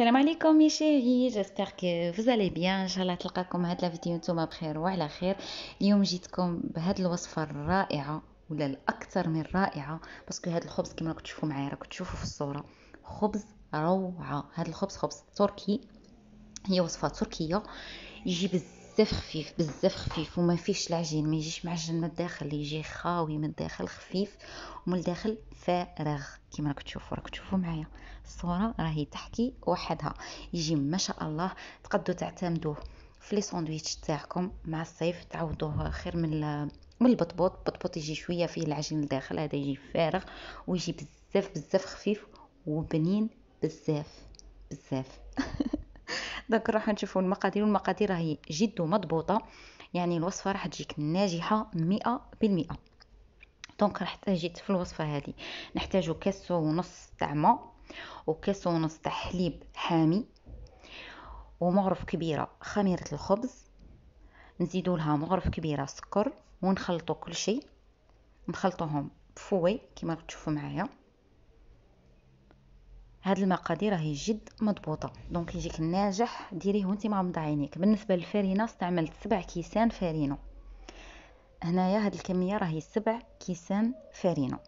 السلام عليكم يا شيري جيسبر كو فوز بيان ان شاء الله تلقاكم هاد لا فيديو نتوما بخير وعلى خير اليوم جيتكم بهاد الوصفه الرائعه ولا الاكثر من رائعه باسكو هاد الخبز كما راكم تشوفوا معايا راكم تشوفوا في الصوره خبز روعه هاد الخبز خبز تركي هي وصفه تركيه يجي بزاف بزاف خفيف بزاف خفيف وما فيش العجين ما يجيش معجن من الداخل يجي خاوي من الداخل خفيف ومن الداخل فارغ كما راك تشوفوا راك تشوفوا معايا الصوره راهي تحكي وحدها يجي ما شاء الله تقدروا تعتمدوه في لي ساندويتش تاعكم مع الصيف تعوضوه خير من من البطبوط البطبوط يجي شويه فيه العجين الداخل هذا يجي فارغ ويجي بزاف بزاف خفيف وبنين بزاف بزاف دونك راح نشوفوا المقادير والمقادير راهي جد مضبوطه يعني الوصفه راح تجيك ناجحه مئة بالمئة دونك راح تجي في الوصفه هذه نحتاجو كاس ونص تاع ماء وكاس ونص تاع حليب حامي ومغرف كبيره خميره الخبز نزيدو لها مغرف كبيره سكر ونخلطو كل شيء نخلطوهم فوي كما تشوفوا معايا هاد المقادير راهي جد مضبوطه دونك يجيك ناجح ديريه وانت مغمضه عينيك بالنسبه للفرينه استعملت سبع كيسان فرينه هنايا هاد الكميه راهي سبع كيسان فرينه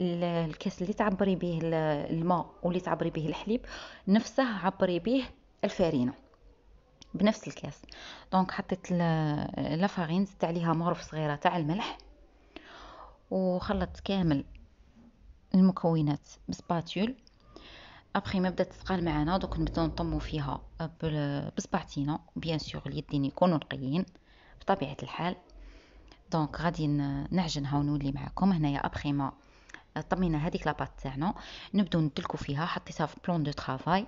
الكاس اللي تعبري به الماء واللي تعبري به الحليب نفسه عبري به الفرينه بنفس الكاس دونك حطيت لافارين زدت عليها مغرف صغيره تاع الملح وخلطت كامل المكونات بسباتول ابخي ما بدات تتقال معنا دوك نبداو نطمو فيها بصباعتينا بيان سور اليدين يكونوا نقيين بطبيعه الحال دونك غادي نعجنها ونولي معكم هنايا ابخي ما طمينا هذيك لاباط تاعنا نبداو ندلكو فيها حطيتها في بلون دو طرافاي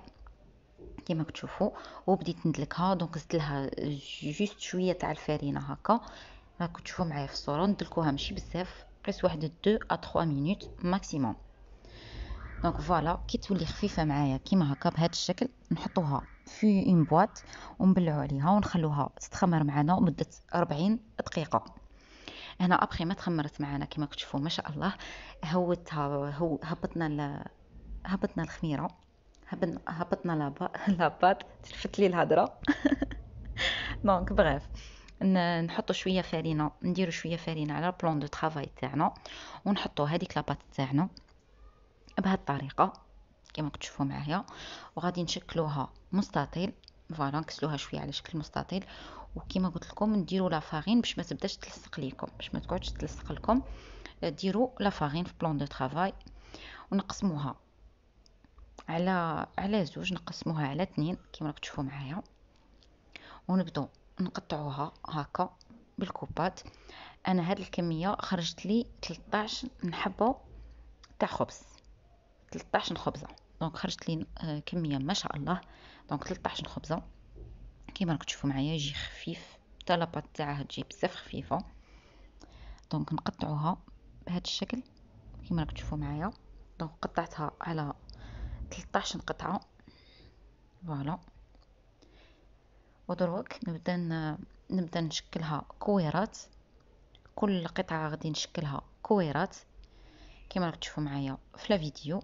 كيما كتشوفوا وبديت ندلكها دونك زدت لها جوست شويه تاع الفرينه هكا راكم تشوفوا معايا في الصوره ندلكوها ماشي بزاف قيس واحد 2 ا 3 مينوت ماكسيموم دونك فوالا كي تولي خفيفه معايا كيما هكا بهذا الشكل نحطوها في اون بواط ونبلعو عليها ونخلوها تتخمر معنا مده 40 دقيقه هنا ابخي ما تخمرت معنا كيما كتشوفوا ما شاء الله هوتها هو هبطنا ل... هبطنا الخميره هبطنا هبطنا لابا لاباط تلفت لي الهضره دونك بغاف نحطو شويه فرينه نديرو شويه فرينه على بلون دو طرافاي تاعنا ونحطو هذيك لاباط تاعنا بهذه الطريقه كما كتشوفوا معايا وغادي نشكلوها مستطيل فوالا نكسلوها شويه على شكل مستطيل وكما قلت لكم نديروا لافاغين باش ما تبداش تلصق ليكم باش ما تقعدش تلصق لكم ديروا لافاغين في بلون دو طرافاي ونقسموها على على زوج نقسموها على اثنين كما راكم تشوفوا معايا ونبداو نقطعوها هكا بالكوبات انا هاد الكميه خرجت لي 13 حبه تاع خبز 13 خبزه دونك خرجت لي آه، كميه ما شاء الله دونك 13 خبزه كيما راكم تشوفوا معايا يجي خفيف حتى لاباط تاعها تجي بزاف خفيفه دونك نقطعوها بهذا الشكل كيما راكم تشوفوا معايا دونك قطعتها على 13 قطعه فوالا ودروك نبدا نبدا نشكلها كويرات كل قطعه غادي نشكلها كويرات كيما راكم تشوفوا معايا في الفيديو فيديو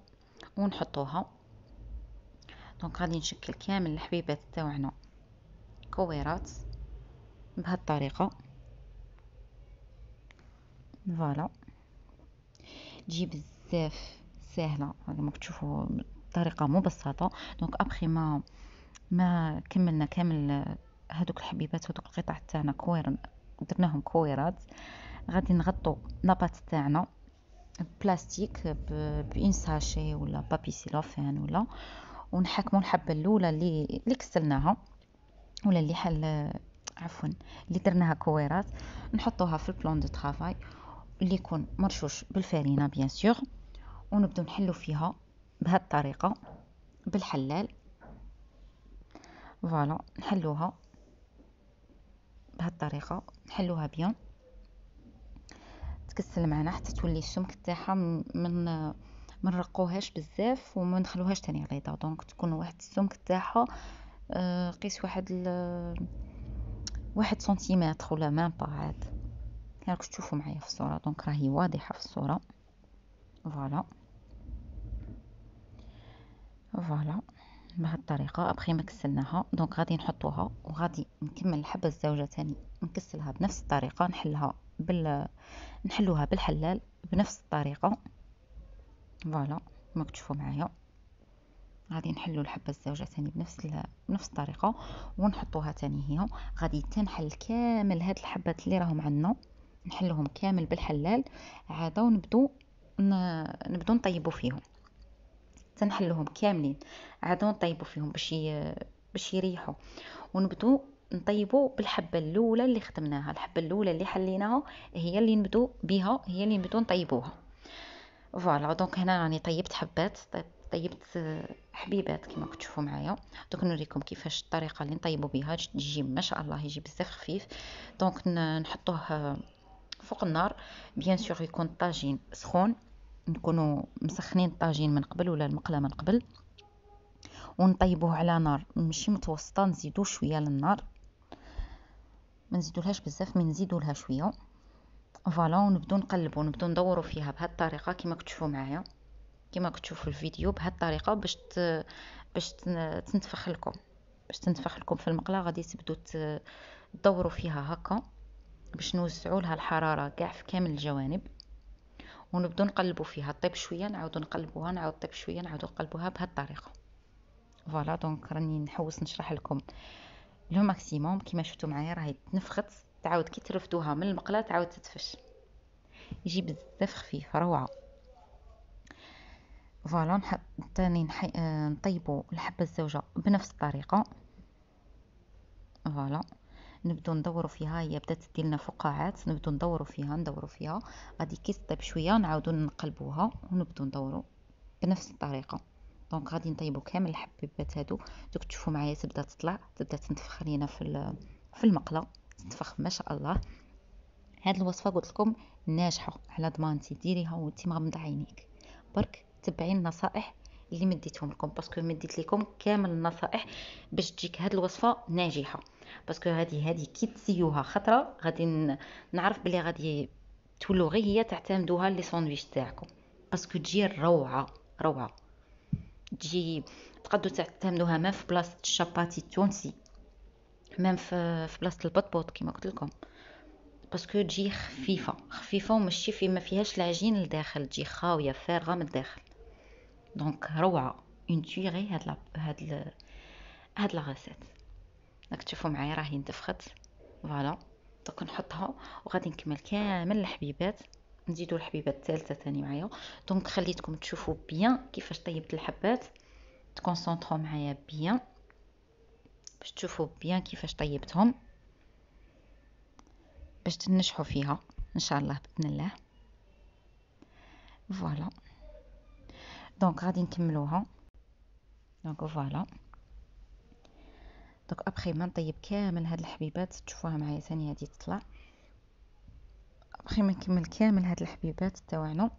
ونحطوها دونك غادي نشكل كامل الحبيبات تاعنا كويرات بهاد الطريقه فوالا تجي بزاف ساهلة كما تشوفوا بطريقه مبسطه دونك ابخي ما ما كملنا كامل هذوك الحبيبات هذوك القطع تاعنا كوير درناهم كويرات غادي نغطو لاباط تاعنا بلاستيك بان ساشي ولا بابي سيلوفان ولا ونحكموا الحبه الاولى اللي اللي كسلناها ولا اللي حل عفوا اللي درناها كويرات نحطوها في البلون دو طرافاي اللي يكون مرشوش بالفارينه بيان سور ونبداو نحلو فيها بهاد الطريقه بالحلال فوالا نحلوها بهاد الطريقه نحلوها بيان تكسل معنا حتى تولي السمك تاعها من ما نرقوهاش بزاف وما نخلوهاش تاني غليظه دونك تكون واحد السمك تاعها آه، قيس واحد واحد سنتيمتر ولا مام با عاد راكم تشوفوا معايا في الصوره دونك راهي واضحه في الصوره فوالا فوالا بهاد الطريقه ابخي ما كسلناها دونك غادي نحطوها وغادي نكمل الحبه الزوجه ثاني نكسلها بنفس الطريقه نحلها بال نحلوها بالحلال بنفس الطريقه فوالا كما تشوفوا معايا غادي نحلو الحبه الزوجه ثاني بنفس بنفس الطريقه ونحطوها ثاني هي غادي تنحل كامل هاد الحبات اللي راهم عندنا نحلهم كامل بالحلال عاده ونبدو نبدو نطيبو فيهم تنحلوهم كاملين عاد نطيبو فيهم باش باش يريحوا ونبدو نطيبو بالحبه الاولى اللي خدمناها الحبه الاولى اللي حليناها هي اللي نبدو بها هي اللي نبدو نطيبوها فوالا دونك هنا راني طيبت حبات طيب- طيبت حبيبات كما كتشوفوا معايا دوك نوريكم كيفاش الطريقه اللي نطيبو بها تجي ما شاء الله يجي بزاف خفيف دونك نحطوه فوق النار بيان سور يكون الطاجين سخون نكونوا مسخنين الطاجين من قبل ولا المقله من قبل ونطيبوه على نار ماشي متوسطه نزيدو شويه للنار ما نزيدولهاش بزاف مي نزيدولها شويه فوالا ونبداو نقلبو نبداو ندورو فيها بهاد الطريقه كما كتشوفوا معايا كما كتشوفوا في الفيديو بهاد الطريقه باش ت... باش تنتفخ لكم باش تنتفخ لكم في المقله غادي تبدو تدوروا فيها هكا باش نوسعوا لها الحراره كاع في كامل الجوانب ونبدو نقلبو فيها طيب شويه نعاودو نقلبوها نعاود طيب شويه نعاودو نقلبوها الطريقه فوالا دونك راني نحوس نشرح لكم لو ماكسيموم كيما شفتوا معايا راهي تنفخت تعاود كي ترفدوها من المقله تعاود تتفش يجي بزاف خفيف روعه فوالا نحط تاني نحي... آه، نطيبو الحبه الزوجه بنفس الطريقه فوالا نبدو ندورو فيها هي بدات تدير لنا فقاعات نبدو ندورو فيها ندورو فيها غادي كي تطيب شويه نعاودو نقلبوها ونبدو ندورو بنفس الطريقه دونك غادي نطيبو كامل الحبيبات هادو دوك تشوفوا معايا تبدا تطلع تبدا تنتفخ لينا في في المقله تنتفخ ما شاء الله هاد الوصفه قلت لكم ناجحه على ضمانتي ديريها وانت ما عينيك برك تبعين النصائح اللي مديتهم لكم باسكو مديت لكم كامل النصائح باش تجيك هاد الوصفه ناجحه باسكو هذه هذه كي تسيوها خطره غادي نعرف بلي غادي تولو غير هي تعتمدوها لي ساندويتش تاعكم باسكو تجي روعه روعه تجي تقدروا تعتمدوها ما في بلاصه الشاباتي التونسي مام في في بلاصه البطبوط كما قلت لكم باسكو تجي خفيفه خفيفه وماشي في ما فيهاش العجين لداخل تجي خاويه فارغه من الداخل دونك روعه اون تيغي هاد لا هاد ل... هاد لا غاسيت راك تشوفوا معايا راهي انتفخت فوالا دوك نحطها وغادي نكمل كامل الحبيبات نزيدو الحبيبات الثالثه ثاني معايا دونك خليتكم تشوفوا بيان كيفاش طيبت الحبات تكونسونطرو معايا بيان باش تشوفوا بيان كيفاش طيبتهم باش تنجحوا فيها ان شاء الله باذن الله فوالا دونك غادي نكملوها دونك فوالا دونك ابخي ما نطيب كامل هاد الحبيبات تشوفوها معايا ثاني هادي تطلع ابخي ما نكمل كامل هاد الحبيبات تاوعنا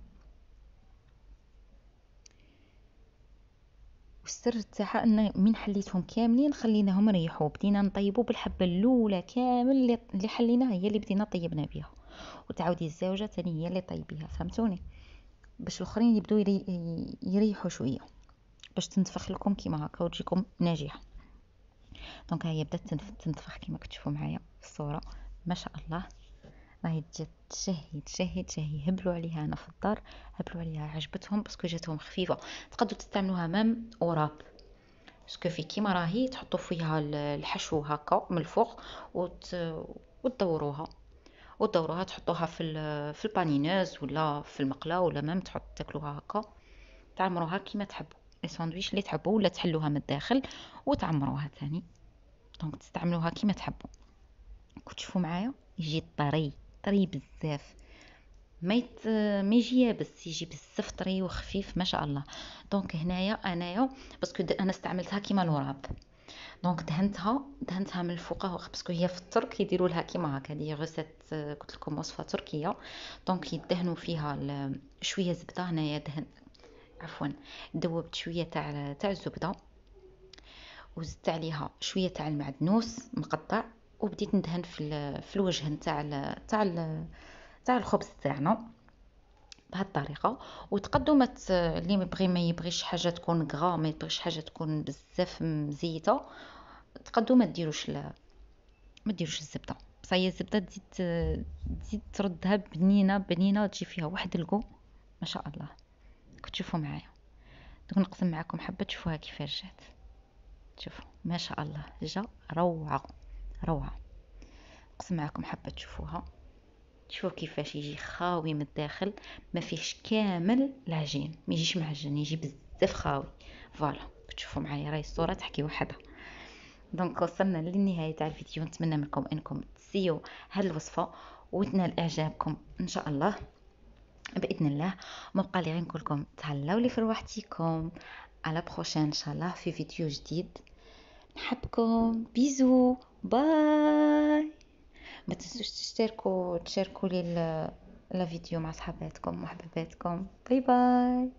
والسر تاعها ان من حليتهم كاملين خليناهم يريحوا بدينا نطيبوا بالحبه الاولى كامل اللي حليناها هي اللي بدينا طيبنا بها وتعاودي الزوجه ثاني هي اللي طيبيها فهمتوني باش الاخرين يبدو يريحوا شويه باش تنتفخ لكم كيما هكا وتجيكم ناجحه دونك هي بدات تنتفخ كيما كتشوفوا معايا في الصوره ما شاء الله راهي تجي تشهي تشهي تشهي هبلوا عليها انا في الدار هبلوا عليها عجبتهم باسكو جاتهم خفيفه تقدروا تستعملوها مام اوراب باسكو في كيما راهي تحطوا فيها الحشو هكا من الفوق وت... وتدوروها وتدوروها تحطوها في في البانينوز ولا في المقله ولا مام تحط تاكلوها هكا تعمروها كيما تحبوا لي ساندويش اللي تحبوا ولا تحلوها من الداخل وتعمروها ثاني دونك تستعملوها كيما تحبوا كنت تشوفوا معايا يجي طري طري بزاف ما يت... ما يجي يابس يجي بزاف طري وخفيف ما شاء الله دونك هنايا انايا باسكو انا استعملتها كيما الوراب دونك دهنتها دهنتها من الفوق باسكو هي في الترك يديروا لها كيما هكا هذه آه، غوسيت قلت لكم وصفه تركيه دونك يدهنوا فيها شويه زبده هنايا دهن عفوا دوبت شويه تاع تاع الزبده وزدت عليها شويه تاع المعدنوس مقطع وبديت ندهن في في الوجه تاع تاع تاع الخبز تاعنا الطريقة وتقدوا آه، ما اللي مبغي ما يبغيش حاجه تكون غا ما يبغيش حاجه تكون بزاف مزيته تقدو ما ديروش ل... ما ديروش الزبده صاي الزبده تزيد آه، تزيد تردها بنينه بنينه تجي فيها واحد الكو ما شاء الله كتشوفوا معايا دوك نقسم معكم حبه تشوفوها كيفاش جات شوفوا ما شاء الله جا روعه روعه نقسم معكم حبه تشوفوها شوف كيفاش يجي خاوي من الداخل ما فيهش كامل العجين ما يجيش معجن يجي بزاف خاوي فوالا تشوفوا معايا راهي الصوره تحكي وحدها دونك وصلنا للنهايه تاع الفيديو نتمنى منكم انكم تسيو هاد الوصفه وتنال اعجابكم ان شاء الله باذن الله ما بقى لي غير نقول لكم تهلاو لي في روحتكم على بروشين ان شاء الله في فيديو جديد نحبكم بيزو باي ما تنسوش تشتركوا تشاركوا لي لا فيديو مع صحباتكم وحبيباتكم باي باي